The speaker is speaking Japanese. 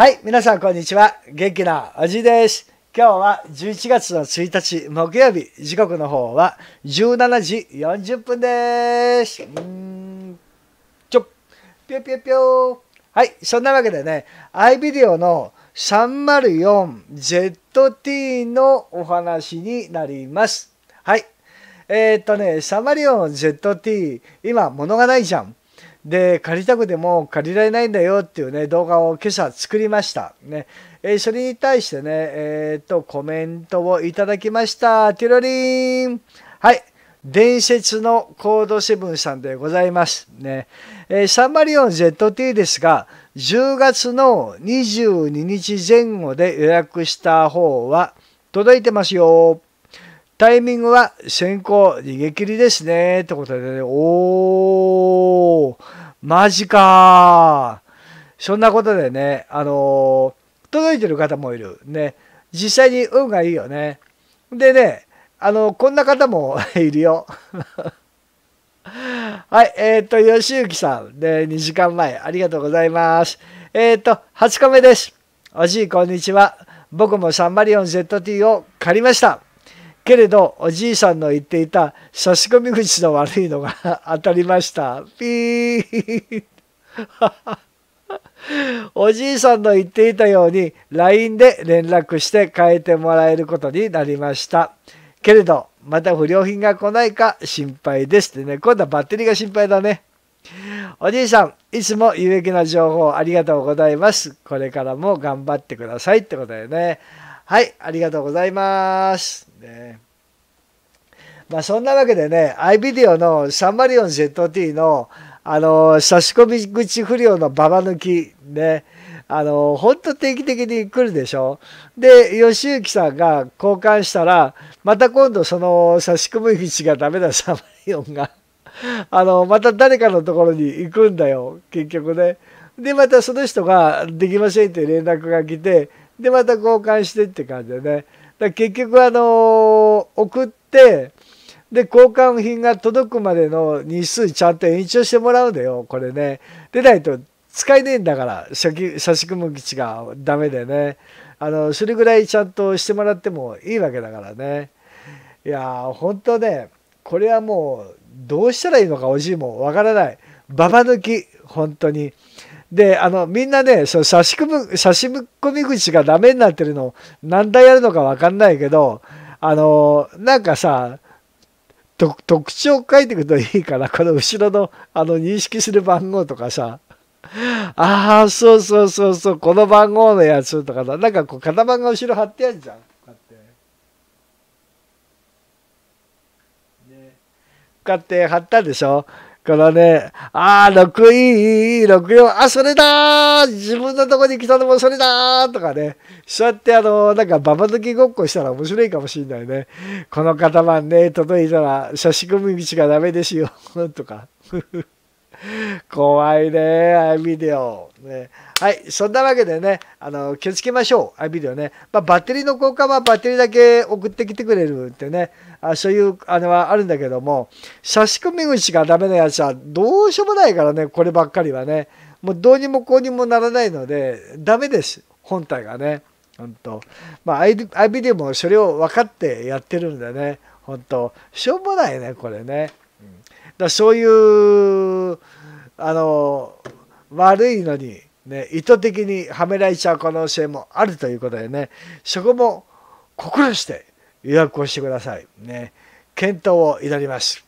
はい、皆さんこんにちは。元気なおじいです。今日は11月の1日木曜日、時刻の方は17時40分です。んちょぴょぴょぴょ。はい、そんなわけでね、iVideo の 304ZT のお話になります。はい。えー、っとね、304ZT、今物がないじゃん。で借りたくても借りられないんだよっていうね動画を今朝作りましたね、えー、それに対してねえー、っとコメントをいただきましたティロリンはい伝説のコードセブンさんでございますね、えー、サンマリオン ZT ですが10月の22日前後で予約した方は届いてますよタイミングは先行逃げ切りですね。ってことで、ね、おー、マジかそんなことでね、あのー、届いてる方もいる。ね。実際に運がいいよね。でね、あのー、こんな方も いるよ。はい、えっ、ー、と、ゆきさん、で、2時間前、ありがとうございます。えっ、と、8日目です。おじい、こんにちは。僕もサンマリオン ZT を借りました。けれどおじいさんの言っていた差し込み口の悪いのが 当たりました。ピー おじいさんの言っていたように LINE で連絡して変えてもらえることになりました。けれどまた不良品が来ないか心配ですってね今度はバッテリーが心配だね。おじいさんいつも有益な情報ありがとうございます。これからも頑張ってくださいってことだよね。はい、ありがとうございます。ねまあ、そんなわけでね、i ビデオのサンマリオン ZT の、あの、差し込み口不良のババ抜き、ね、あの、ほん定期的に来るでしょ。で、吉行さんが交換したら、また今度その差し込み口がダメなサンマリオンが あの、また誰かのところに行くんだよ、結局ね。で、またその人ができませんって連絡が来て、でまた交換してって感じでねだ結局あの送ってで交換品が届くまでの日数ちゃんと延長してもらうんだよこれね出ないと使えねえんだから差し込む口がダメでねあのそれぐらいちゃんとしてもらってもいいわけだからねいやー本当ねこれはもうどうしたらいいのかおじいもわからないババ抜き本当にで、あの、みんなね、その差し込む、差し込み口がダメになってるの、何台やるのかわかんないけど、あの、なんかさ、特徴書いていくといいかな。この後ろの、あの、認識する番号とかさ。ああ、そうそうそうそう、この番号のやつとかなんかこう、型番が後ろ貼ってやるじゃん。こうやって貼ったでしょからね、ああ、6位、64、あ、それだ自分のとこに来たのもそれだとかね、そうやってあの、なんかババ抜きごっこしたら面白いかもしんないね。この型番ね、届いたら、差し込み道がダメですよ、とか。怖いね、アイビデオ。ね、はい、そんなわけでね、あの気をつけましょう、アイビデオね。まあ、バッテリーの交換はバッテリーだけ送ってきてくれるってね、あそういうあのはあるんだけども、差し込み口がダメなやつはどうしようもないからね、こればっかりはね。もうどうにもこうにもならないので、ダメです、本体がね。本当まあ、アイビデオもそれを分かってやってるんでね、本当しょうもないね、これね。だそういうあの悪いのに、ね、意図的にはめられちゃう可能性もあるということでねそこも心して予約をしてください。ね、検討を祈ります。